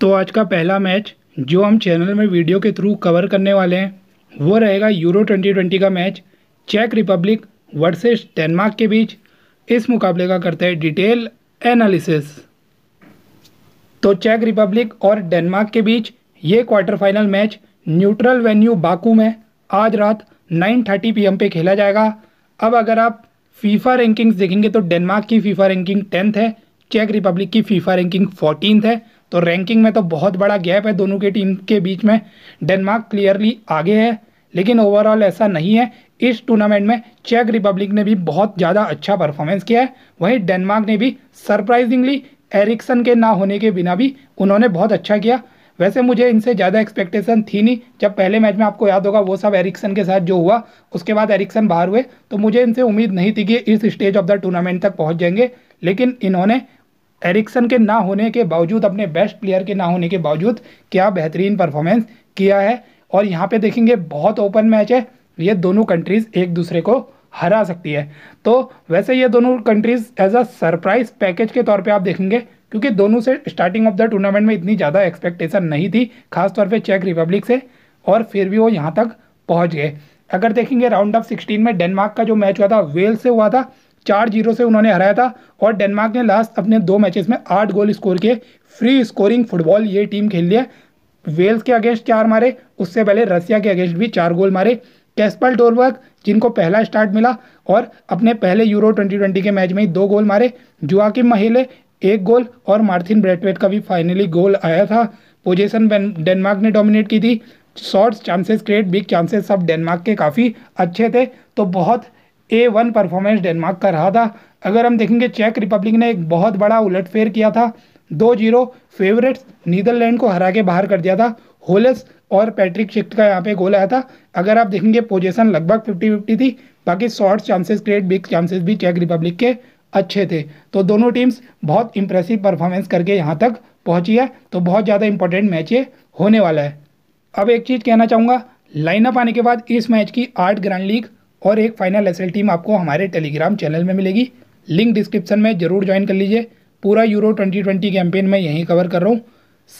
तो आज का पहला मैच जो हम चैनल में वीडियो के थ्रू कवर करने वाले हैं वो रहेगा यूरो 2020 का मैच चेक रिपब्लिक वर्सेस डेनमार्क के बीच इस मुकाबले का करते हैं डिटेल एनालिसिस तो चेक रिपब्लिक और डेनमार्क के बीच ये quarter final match neutral venue Baku में आज रात 9:30 पी पे खेला जाएगा अब अगर आप फीफा रैंकिंग्स देखेंगे तो डेनमार्क की फीफा रैंकिंग टेंथ है चेक रिपब्लिक की फीफा रैंकिंग फोर्टीन है तो रैंकिंग में तो बहुत बड़ा गैप है दोनों के टीम के बीच में डेनमार्क क्लियरली आगे है लेकिन ओवरऑल ऐसा नहीं है इस टूर्नामेंट में चेक रिपब्लिक ने भी बहुत ज़्यादा अच्छा परफॉर्मेंस किया है वहीं डेनमार्क ने भी सरप्राइजिंगली एरिक्सन के ना होने के बिना भी उन्होंने बहुत अच्छा किया वैसे मुझे इनसे ज़्यादा एक्सपेक्टेशन थी नहीं जब पहले मैच में आपको याद होगा वो सब एरिक्सन के साथ जो हुआ उसके बाद एरिक्सन बाहर हुए तो मुझे इनसे उम्मीद नहीं थी कि इस स्टेज ऑफ द टूर्नामेंट तक पहुँच जाएंगे लेकिन इन्होंने एरिक्सन के ना होने के बावजूद अपने बेस्ट प्लेयर के ना होने के बावजूद क्या बेहतरीन परफॉर्मेंस किया है और यहाँ पे देखेंगे बहुत ओपन मैच है ये दोनों कंट्रीज़ एक दूसरे को हरा सकती है तो वैसे ये दोनों countries as a surprise package के तौर पे आप देखेंगे क्योंकि दोनों से स्टार्टिंग ऑफ द टूर्नामेंट में इतनी ज़्यादा एक्सपेक्टेशन नहीं थी खासतौर पर चेक रिपब्लिक से और फिर भी वो यहाँ तक पहुँच गए अगर देखेंगे राउंड ऑफ सिक्सटीन में डेनमार्क का जो मैच हुआ था वेल से हुआ था चार जीरो से उन्होंने हराया था और डेनमार्क ने लास्ट अपने दो मैचेस में आठ गोल स्कोर किए फ्री स्कोरिंग फुटबॉल ये टीम खेल लिया वेल्स के अगेंस्ट चार मारे उससे पहले रसिया के अगेंस्ट भी चार गोल मारे कैस्पल टोरबर्ग जिनको पहला स्टार्ट मिला और अपने पहले यूरो 2020 के मैच में ही दो गोल मारे जुआकिम महेले एक गोल और मार्थिन ब्रेटवेट का भी फाइनली गोल आया था पोजीशन डेनमार्क ने डोमिनेट की थी shorts chances create big chances सब डेनमार्क के काफ़ी अच्छे थे तो बहुत ए वन परफॉर्मेंस डेनमार्क का रहा था अगर हम देखेंगे चेक रिपब्लिक ने एक बहुत बड़ा उलटफेर किया था दो जीरो फेवरेट्स नीदरलैंड को हरा के बाहर कर दिया था होलस और पैट्रिक शिफ्ट का यहाँ पे गोल आया था अगर आप देखेंगे पोजीशन लगभग फिफ्टी फिफ्टी थी बाकी short chances create big chances भी चेक रिपब्लिक के अच्छे थे तो दोनों टीम्स बहुत इंप्रेसिव परफॉर्मेंस करके यहाँ तक पहुँची है तो बहुत ज़्यादा इंपॉर्टेंट मैच ये होने वाला है अब एक चीज़ कहना चाहूँगा लाइनअप आने के बाद इस मैच की आठ ग्रैंड लीग और एक फाइनल एस टीम आपको हमारे टेलीग्राम चैनल में मिलेगी लिंक डिस्क्रिप्शन में ज़रूर ज्वाइन कर लीजिए पूरा यूरो 2020 कैंपेन मैं यहीं कवर कर रहा हूँ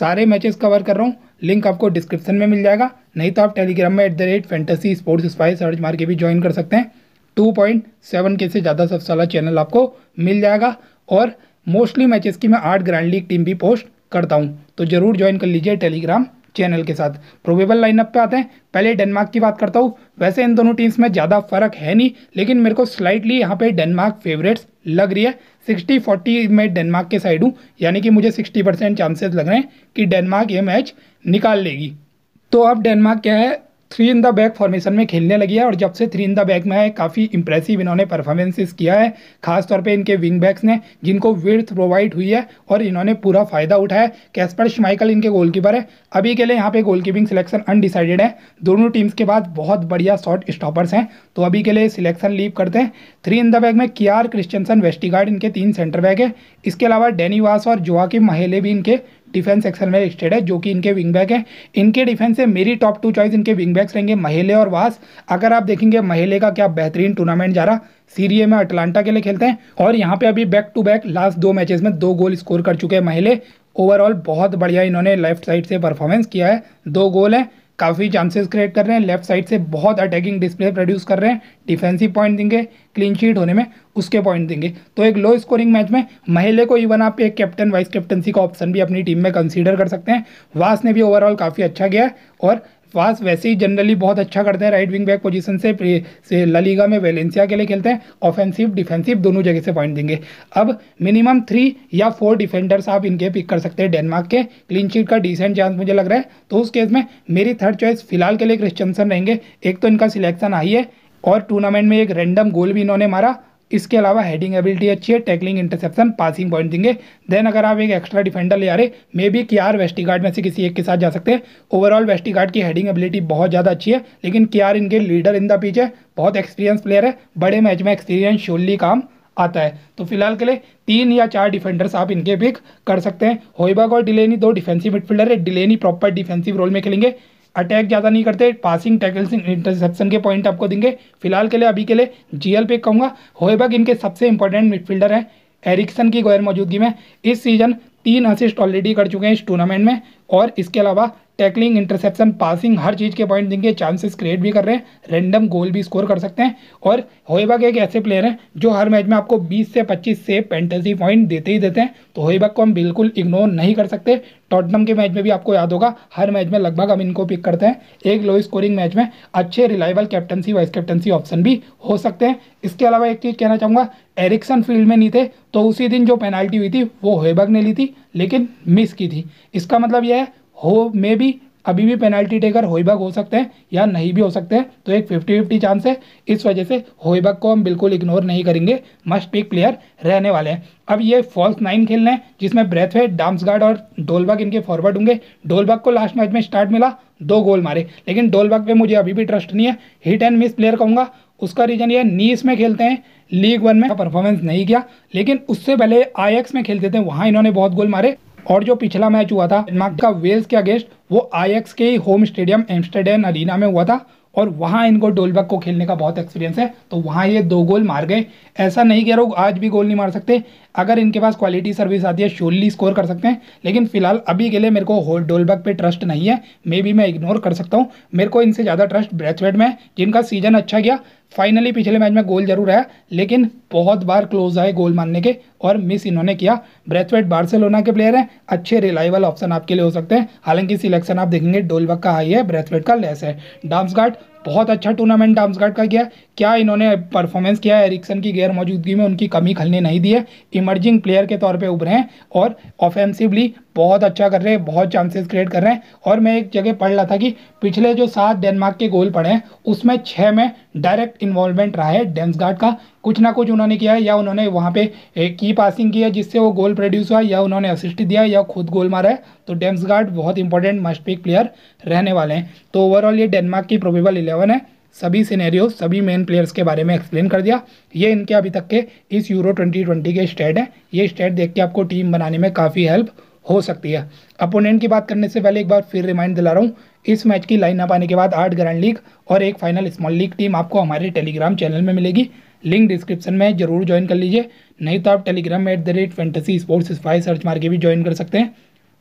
सारे मैचेस कवर कर रहा हूँ लिंक आपको डिस्क्रिप्शन में मिल जाएगा नहीं तो आप टेलीग्राम में at the rate fantasy sports spy search मार के भी ज्वाइन कर सकते हैं टू पॉइंट सेवन के से ज़्यादा सबसे वाला चैनल आपको मिल जाएगा और मोस्टली मैचेस की मैं आठ ग्रैंड लीग टीम भी पोस्ट करता हूँ तो ज़रूर ज्वाइन कर लीजिए टेलीग्राम चैनल के साथ प्रोबेबल लाइनअप पे आते हैं पहले डेनमार्क की बात करता हूँ वैसे इन दोनों टीम्स में ज़्यादा फर्क है नहीं लेकिन मेरे को स्लाइटली यहाँ पे डेनमार्क फेवरेट्स लग रही है सिक्सटी फोर्टी में डेनमार्क के साइड हूँ यानी कि मुझे सिक्सटी परसेंट चांसेस लग रहे हैं कि डेनमार्क ये मैच निकाल लेगी तो अब डेनमार्क क्या है three in the back formation में खेलने लगी है और जब से थ्री इन द बैक में है काफ़ी इंप्रेसिव इन्होंने परफॉर्मेंसेस किया है खासतौर पे इनके विंग बैक्स ने जिनको विर्थ प्रोवाइड हुई है और इन्होंने पूरा फ़ायदा उठाया कैस्पर शमाइकल इनके गोलकीपर है अभी के लिए यहाँ पे गोलकीपिंग सिलेक्शन अनडिसाइडेड है दोनों टीम्स के बाद बहुत बढ़िया शॉर्ट स्टॉपर्स हैं तो अभी के लिए सिलेक्शन लीव करते हैं थ्री इन द बैक में के आर क्रिश्चनसन वेस्टिगार्ड इनके तीन सेंटर बैक है इसके अलावा डेनी वास और के महेले भी इनके डिफेंस सेक्शन में लिस्टेड है जो कि इनके विंग बैक है इनके डिफेंस से मेरी टॉप टू चॉइस इनके विंग बैक्स रहेंगे महेले और वास अगर आप देखेंगे महेले का क्या बेहतरीन टूर्नामेंट जा रहा सीरिए में अटलांटा के लिए खेलते हैं और यहाँ पे अभी बैक टू बैक लास्ट दो मैचेस में दो गोल स्कोर कर चुके हैं महेले ओवरऑल बहुत बढ़िया इन्होंने लेफ्ट साइड से परफॉर्मेंस किया है दो गोल हैं काफ़ी चांसेस क्रिएट कर रहे हैं लेफ्ट साइड से बहुत अटैकिंग डिस्प्ले प्रोड्यूस कर रहे हैं डिफेंसिव पॉइंट देंगे क्लीन शीट होने में उसके पॉइंट देंगे तो एक लो स्कोरिंग मैच में महिले को इवन आप एक कैप्टन वाइस कैप्टनसी का ऑप्शन भी अपनी टीम में कंसीडर कर सकते हैं वास ने भी ओवरऑल काफ़ी अच्छा किया और फास्ट वैसे ही जनरली बहुत अच्छा करते हैं राइट विंग बैक पोजीशन से, से ललीगा में वेलेंसिया के लिए खेलते हैं ऑफेंसिव डिफेंसिव दोनों जगह से पॉइंट देंगे अब मिनिमम थ्री या फोर डिफेंडर्स आप इनके पिक कर सकते हैं डेनमार्क के क्लीन चीट का डिसेंट चांस मुझे लग रहा है तो उस केस में मेरी थर्ड चॉइस फिलहाल के लिए क्रिश्चनसन रहेंगे एक तो इनका सिलेक्शन आई है और टूर्नामेंट में एक रैंडम गोल भी इन्होंने मारा इसके अलावा हेडिंग एबिलिटी अच्छी है टैकलिंग इंटरसेप्शन पासिंग पॉइंट देंगे देन अगर आप एक एक्स्ट्रा डिफेंडर ले आ रहे मे बी के आर वेस्टिगार्ड में से किसी एक के साथ जा सकते हैं ओवरऑल वेस्टिगार्ड की हेडिंग एबिलिटी बहुत ज़्यादा अच्छी है लेकिन के आर इनके लीडर इन द पिच है बहुत एक्सपीरियंस प्लेयर है बड़े मैच में एक्सपीरियंस शोली काम आता है तो फिलहाल के लिए तीन या चार डिफेंडर्स आप इनके पिक कर सकते हैं होइबाग और डिलेनी दो डिफेंसिव मिडफील्डर है डिलेनी प्रॉपर डिफेंसिव रोल में खेलेंगे अटैक ज़्यादा नहीं करते पासिंग टैकल्स इंटरसेप्शन के पॉइंट आपको देंगे फिलहाल के लिए अभी के लिए जीएल पे कहूँगा होएबर्ग इनके सबसे इंपॉर्टेंट मिडफील्डर हैं एरिक्सन की गैर मौजूदगी में इस सीजन तीन असिस्ट ऑलरेडी कर चुके हैं इस टूर्नामेंट में और इसके अलावा टैकलिंग इंटरसेप्शन पासिंग हर चीज़ के पॉइंट देंगे चांसेस क्रिएट भी कर रहे हैं रैंडम गोल भी स्कोर कर सकते हैं और होईबाग एक ऐसे प्लेयर हैं जो हर मैच में आपको 20 से 25 से पेंटेसी पॉइंट देते ही देते हैं तो होईबाग को हम बिल्कुल इग्नोर नहीं कर सकते टॉटनम के मैच में भी आपको याद होगा हर मैच में लगभग हम इनको पिक करते हैं एक लो स्कोरिंग मैच में अच्छे reliable captaincy vice captaincy option भी हो सकते हैं इसके अलावा एक चीज़ कहना चाहूँगा एरिक्सन फील्ड में नहीं थे तो उसी दिन जो पेनाल्टी हुई थी वो होएबग ने ली थी लेकिन मिस की थी इसका मतलब यह है हो मे भी अभी भी पेनल्टी टेकर होईबग हो सकते हैं या नहीं भी हो सकते हैं तो एक फिफ्टी फिफ्टी चांस है इस वजह से होईबग को हम बिल्कुल इग्नोर नहीं करेंगे मस्ट पिक प्लेयर रहने वाले हैं अब ये फॉल्स नाइन रहे हैं जिसमें ब्रेथवेट डाम्सगार्ड और डोलबग इनके फॉरवर्ड होंगे डोलबग को लास्ट मैच में स्टार्ट मिला दो गोल मारे लेकिन डोलबग पर मुझे अभी भी ट्रस्ट नहीं है हिट एंड मिस प्लेयर कहूँगा उसका रीज़न ये नीस में खेलते हैं लीग वन में परफॉर्मेंस नहीं किया लेकिन उससे पहले आई में खेलते थे वहाँ इन्होंने बहुत गोल मारे और जो पिछला मैच हुआ था डेनमार्क का वेल्स के अगेंस्ट वो आईएक्स के होम स्टेडियम एमस्टरडेम अरीना में हुआ था और वहाँ इनको डोलबक को खेलने का बहुत एक्सपीरियंस है तो वहाँ ये दो गोल मार गए ऐसा नहीं कह रहा हूँ आज भी गोल नहीं मार सकते अगर इनके पास क्वालिटी सर्विस आती है शोली स्कोर कर सकते हैं लेकिन फिलहाल अभी के लिए मेरे को डोलबक पे ट्रस्ट नहीं है मे बी मैं इग्नोर कर सकता हूँ मेरे को इनसे ज़्यादा ट्रस्ट ब्रैचवेड में जिनका सीजन अच्छा गया फाइनली पिछले मैच में गोल जरूर आया लेकिन बहुत बार क्लोज आए गोल मारने के और मिस इन्होंने किया ब्रेथवेट बार्सिलोना के प्लेयर हैं अच्छे रिलायबल ऑप्शन आपके लिए हो सकते हैं हालांकि सिलेक्शन आप देखेंगे डोलबक का हाई है ब्रेथवेट का लेस है डाम्सगार्ड बहुत अच्छा टूर्नामेंट डाम्सगार्ड का किया क्या इन्होंने परफॉर्मेंस किया है एरिक्सन की गैर मौजूदगी में उनकी कमी खलने नहीं दी है इमर्जिंग प्लेयर के तौर पे उभरे हैं और ऑफेंसिवली बहुत अच्छा कर रहे हैं बहुत चांसेस क्रिएट कर रहे हैं और मैं एक जगह पढ़ रहा था कि पिछले जो सात डेनमार्क के गोल पड़े हैं उसमें छः में डायरेक्ट इन्वॉल्वमेंट रहा है डेम्सगार्ड का कुछ ना कुछ उन्होंने किया है या उन्होंने वहाँ पे की पासिंग की है जिससे वो गोल प्रोड्यूस हुआ या उन्होंने असिस्ट दिया या खुद गोल मारा है तो डेम्सगार्ड बहुत इंपॉर्टेंट मस्ट पिक प्लेयर रहने वाले हैं तो ओवरऑल ये डेनमार्क की प्रोबेबल इलेवन इलेवन है सभी सिनेरियो सभी मेन प्लेयर्स के बारे में एक्सप्लेन कर दिया ये इनके अभी तक के इस यूरो 2020 के स्टेट हैं ये स्टेट देख के आपको टीम बनाने में काफ़ी हेल्प हो सकती है अपोनेंट की बात करने से पहले एक बार फिर रिमाइंड दिला रहा हूँ इस मैच की लाइन अप आने के बाद आठ ग्रैंड लीग और एक फाइनल स्मॉल लीग टीम आपको हमारे टेलीग्राम चैनल में मिलेगी लिंक डिस्क्रिप्शन में जरूर ज्वाइन कर लीजिए नहीं तो आप टेलीग्राम में at the rate fantasy sports spy search मार के भी ज्वाइन कर सकते हैं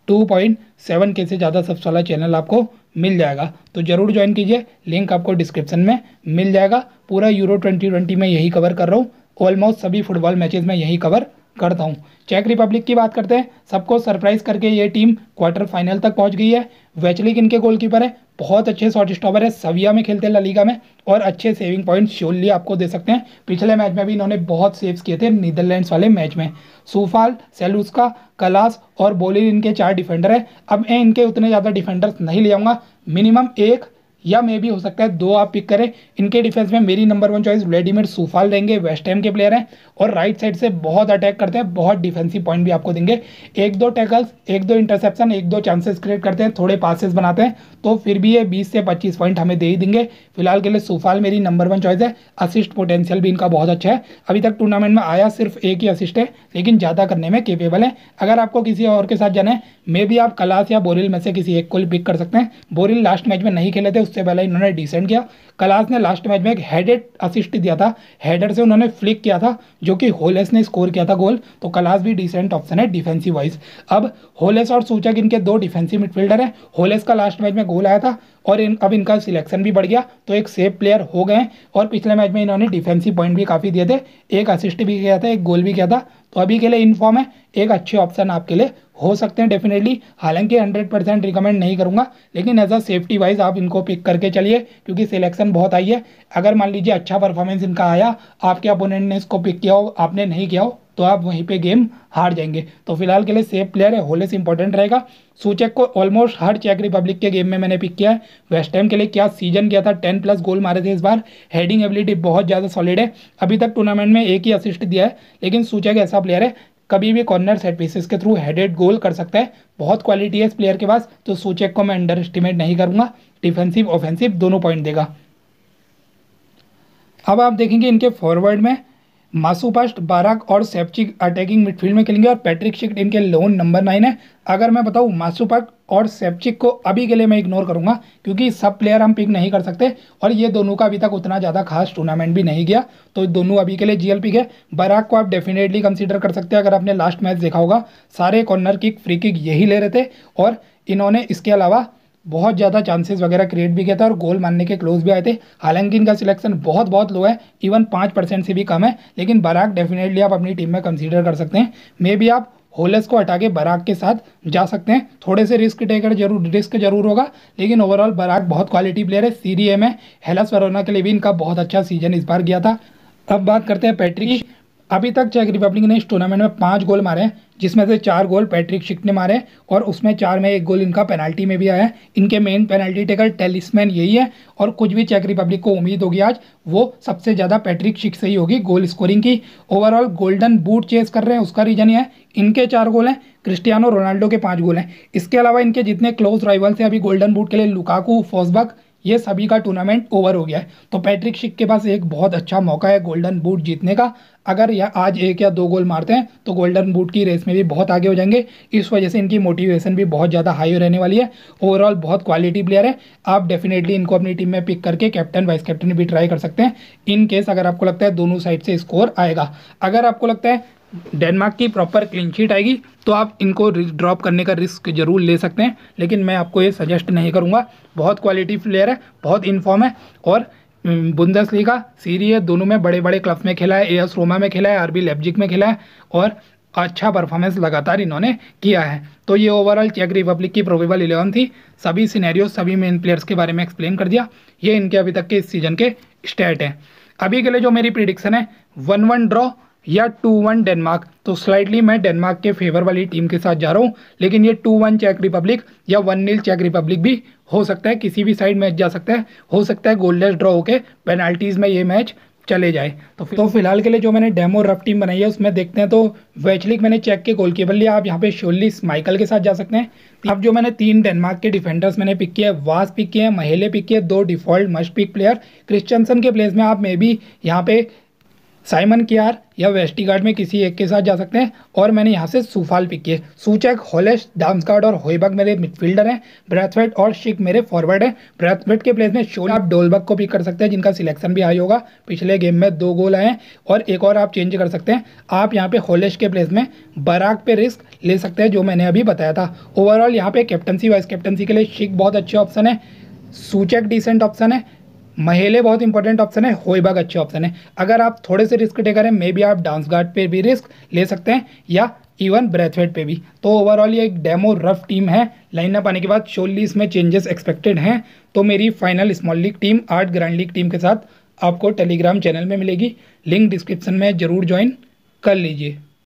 टू पॉइंट सेवन के से ज़्यादा सब्स वाला चैनल आपको मिल जाएगा तो ज़रूर ज्वाइन कीजिए लिंक आपको डिस्क्रिप्शन में मिल जाएगा पूरा यूरो ट्वेंटी ट्वेंटी में यही कवर कर रहा हूँ ऑलमोस्ट सभी फुटबॉल मैचेस में यही कवर करता हूँ चेक रिपब्लिक की बात करते हैं सबको सरप्राइज करके ये टीम क्वार्टर फाइनल तक पहुँच गई है वैचलिक इनके गोलकीपर है बहुत अच्छे शॉर्ट स्टॉपर है सविया में खेलते हैं ललीगा में और अच्छे सेविंग पॉइंट श्योरली आपको दे सकते हैं पिछले मैच में भी इन्होंने बहुत सेव्स किए थे नीदरलैंड्स वाले मैच में सूफाल सेलुस्का कलास और बोलिन इनके चार डिफेंडर हैं अब मैं इनके उतने ज़्यादा डिफेंडर्स नहीं ले आऊँगा मिनिमम एक या मे भी हो सकता है दो आप पिक करें इनके डिफेंस में मेरी number one choice Vladimir Coufal रहेंगे वेस्ट एम के प्लेयर हैं और राइट साइड से बहुत अटैक करते हैं बहुत डिफेंसिव पॉइंट भी आपको देंगे एक दो टैकल्स एक दो इंटरसेप्शन एक दो चांसेस क्रिएट करते हैं थोड़े पासेस बनाते हैं तो फिर भी ये बीस से पच्चीस पॉइंट हमें दे ही देंगे फिलहाल के लिए सुफाल मेरी नंबर वन चॉइस है असिस्ट पोटेंशियल भी इनका बहुत अच्छा है अभी तक टूर्नामेंट में आया सिर्फ एक ही असिस्ट है लेकिन ज़्यादा करने में केपेबल है अगर आपको किसी और के साथ जाना है मे भी आप कलास या बोरिल में से किसी एक को पिक कर सकते हैं बोरिल लास्ट मैच में नहीं खेले थे उस उससे पहले इन्होंने डिसेंड किया कलास ने लास्ट मैच में एक हेडेड असिस्ट दिया था हेडर से उन्होंने फ्लिक किया था जो कि होलेस ने स्कोर किया था गोल तो कलास भी डिसेंट ऑप्शन है डिफेंसिव वाइज अब होलेस और सूचक इनके दो डिफेंसिव मिडफील्डर हैं होलेस का लास्ट मैच में गोल आया था और इन अब इनका सिलेक्शन भी बढ़ गया तो एक सेफ प्लेयर हो गए और पिछले मैच में इन्होंने डिफेंसिव पॉइंट भी काफ़ी दिए थे एक असिस्ट भी किया था एक गोल भी किया था तो अभी के लिए इनफॉर्म है एक अच्छे ऑप्शन आपके लिए हो सकते हैं डेफिनेटली हालांकि 100 परसेंट रिकमेंड नहीं करूंगा लेकिन एज अ सेफ्टी वाइज आप इनको पिक करके चलिए क्योंकि सिलेक्शन बहुत आई है अगर मान लीजिए अच्छा परफॉर्मेंस इनका आया आपके अपोनेंट ने इसको पिक किया हो आपने नहीं किया हो तो आप वहीं पे गेम हार जाएंगे तो फिलहाल के लिए सेफ प्लेयर है होलेस इंपॉर्टेंट रहेगा सूचक को ऑलमोस्ट हर चेक रिपब्लिक के गेम में मैंने पिक किया है वेस्ट टाइम के लिए क्या सीजन किया था टेन प्लस गोल मारे थे इस बार हेडिंग एबिलिटी बहुत ज़्यादा सॉलिड है अभी तक टूर्नामेंट में एक ही असिस्ट दिया है लेकिन सूचक ऐसा प्लेयर है कभी भी कॉर्नर सेट पीसेस के थ्रू हेडेड गोल कर सकता है बहुत क्वालिटी है इस प्लेयर के पास तो सूचक को मैं अंडर एस्टिमेट नहीं करूँगा डिफेंसिव ऑफेंसिव दोनों पॉइंट देगा अब आप देखेंगे इनके फॉरवर्ड में मासूपास्ट बाराक और सेफचिक अटैकिंग मिडफील्ड में खेलेंगे और पैट्रिक शिक इनके लोन नंबर नाइन है अगर मैं बताऊँ मासूपास्ट और सेफचिक को अभी के लिए मैं इग्नोर करूंगा क्योंकि सब प्लेयर हम पिक नहीं कर सकते और ये दोनों का अभी तक उतना ज़्यादा खास टूर्नामेंट भी नहीं गया तो दोनों अभी के लिए जी एल पिक है बराक को आप डेफिनेटली कंसिडर कर सकते हैं अगर आपने लास्ट मैच देखा होगा सारे कॉर्नर किक फ्री किक यही ले रहे थे और इन्होंने इसके अलावा बहुत ज़्यादा चांसेस वगैरह क्रिएट भी किया था और गोल मारने के क्लोज भी आए थे हालांकि इनका सिलेक्शन बहुत बहुत लो है इवन पाँच परसेंट से भी कम है लेकिन बराक डेफिनेटली आप अपनी टीम में कंसीडर कर सकते हैं मे बी आप होलस को हटा के बराक के साथ जा सकते हैं थोड़े से रिस्क टेकर जरूर रिस्क जरूर होगा लेकिन ओवरऑल बराक बहुत क्वालिटी प्लेयर है सीरी ए में हेलस वरोना के लिए भी इनका बहुत अच्छा सीजन इस बार गया था अब बात करते हैं पैट्रिक अभी तक चेक रिपब्लिक ने इस टूर्नामेंट में पाँच गोल मारे हैं जिसमें से चार गोल पैट्रिक शिक ने मारे और उसमें चार में एक गोल इनका पेनल्टी में भी आया है इनके मेन पेनल्टी टेकर टेलिसमैन यही है और कुछ भी चेक रिपब्लिक को उम्मीद होगी आज वो सबसे ज़्यादा पैट्रिक शिक से ही होगी गोल स्कोरिंग की ओवरऑल गोल्डन बूट चेस कर रहे हैं उसका रीजन ये है इनके चार गोल हैं क्रिस्टियानो रोनाल्डो के पाँच गोल हैं इसके अलावा इनके जितने क्लोज राइवल्स हैं अभी गोल्डन बूट के लिए लुकाकू फोसबक ये सभी का टूर्नामेंट ओवर हो गया है तो पैट्रिक शिक के पास एक बहुत अच्छा मौका है गोल्डन बूट जीतने का अगर यह आज एक या दो गोल मारते हैं तो गोल्डन बूट की रेस में भी बहुत आगे हो जाएंगे इस वजह से इनकी मोटिवेशन भी बहुत ज़्यादा हाई रहने वाली है ओवरऑल बहुत क्वालिटी प्लेयर है आप डेफिनेटली इनको अपनी टीम में पिक करके कैप्टन वाइस कैप्टन भी ट्राई कर सकते हैं इन केस अगर आपको लगता है दोनों साइड से स्कोर आएगा अगर आपको लगता है डेनमार्क की प्रॉपर क्लीन शीट आएगी तो आप इनको ड्रॉप करने का रिस्क जरूर ले सकते हैं लेकिन मैं आपको ये सजेस्ट नहीं करूँगा बहुत क्वालिटी प्लेयर है बहुत इनफॉर्म है और बुंदस लीगा है दोनों में बड़े बड़े क्लब्स में खेला है एस रोमा में खेला है आरबी लेब्जिक में खेला है और अच्छा परफॉर्मेंस लगातार इन्होंने किया है तो ये ओवरऑल चेक रिपब्लिक की प्रोबेबल इलेवन थी सभी सिनेरियो सभी मेन प्लेयर्स के बारे में एक्सप्लेन कर दिया ये इनके अभी तक के इस सीजन के स्टेट हैं अभी के लिए जो मेरी प्रिडिक्शन है वन वन ड्रॉ या टू वन डेनमार्क तो स्लाइडली मैं डेनमार्क के फेवर वाली टीम के साथ जा रहा हूँ लेकिन ये टू वन चेक रिपब्लिक या वन नील चेक रिपब्लिक भी हो सकता है किसी भी साइड मैच जा सकता है हो सकता है गोललेस ड्रॉ होकर पेनाल्टीज़ में ये मैच चले जाए तो तो फिलहाल के लिए जो मैंने डेमो रफ टीम बनाई है उसमें देखते हैं तो वैचलिक मैंने चेक के गोल कीपर लिया आप यहाँ पे शोलिस माइकल के साथ जा सकते हैं अब जो मैंने तीन डेनमार्क के डिफेंडर्स मैंने पिक किए वास पिक किए महेले पिक किए दो default must pick player Christensen के प्लेस में आप मे बी यहाँ पे साइमन कियार या वेस्टी गार्ड में किसी एक के साथ जा सकते हैं और मैंने यहाँ से सुफाल पिक किए सूचक डांस गार्ड और होईबग मेरे मिडफील्डर हैं ब्रैथवेट और शिक मेरे फॉरवर्ड हैं ब्रैथवेट के प्लेस में शोला आप डोलबग को पिक कर सकते हैं जिनका सिलेक्शन भी हाई होगा पिछले गेम में दो गोल आए और एक और आप चेंज कर सकते हैं आप यहाँ पे होलेश के प्लेस में बराक पे रिस्क ले सकते हैं जो मैंने अभी बताया था ओवरऑल यहाँ पे कैप्टनसी वाइस कैप्टनसी के लिए शिक बहुत अच्छे ऑप्शन है सूचक डिसेंट ऑप्शन है महेले बहुत इंपॉर्टेंट ऑप्शन है होईबाग अच्छे ऑप्शन है अगर आप थोड़े से रिस्क टेकर हैं मे बी आप डांस गार्ड पे भी रिस्क ले सकते हैं या इवन ब्रेथवेट पे भी तो ओवरऑल ये एक डेमो रफ टीम है लाइन अप आने के बाद चोलीस में चेंजेस एक्सपेक्टेड हैं तो मेरी फाइनल स्मॉल लीग टीम आठ ग्रैंड लीग टीम के साथ आपको टेलीग्राम चैनल में मिलेगी लिंक डिस्क्रिप्शन में ज़रूर ज्वाइन कर लीजिए